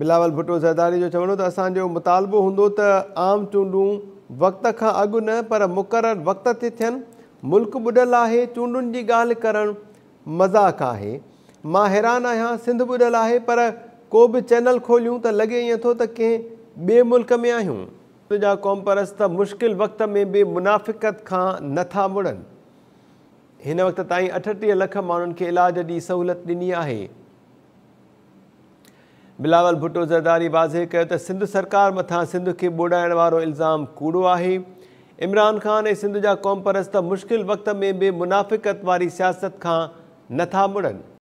बिलावल भुटो ज़रदारी जो चवणो त असांजो मुतालबो हूंदो त आम चूंडू वक़्त खां अॻु न पर मुक़ररु वक़्त ते थियनि मुल्क़ बुॾलु आहे चूंडुनि जी ॻाल्हि करणु मज़ाक आहे मां हैरान आहियां सिंध बुॾलु आहे पर को बि चैनल खोलियूं त लॻे ईअं थो त कंहिं ॿिए मुल्क़ में आहियूं तुंहिंजा मुश्किल वक़्त में बि मुनाफ़िकत खां नथा मुड़नि हिन वक़्त ताईं अठटीह लख माण्हुनि खे इलाज जी सहूलियत ॾिनी आहे बिलावल भुट्टो ज़रदारी वाज़े कयो त सिंध सरकार मथां सिंध खे ॿोड़ाइण वारो इल्ज़ाम कूड़ो आहे इमरान ख़ान ऐं सिंध जा क़ौम परस्त मुश्किल वक़्त में बि मुनाफ़िक़त वारी सियासत खां नथा मुड़नि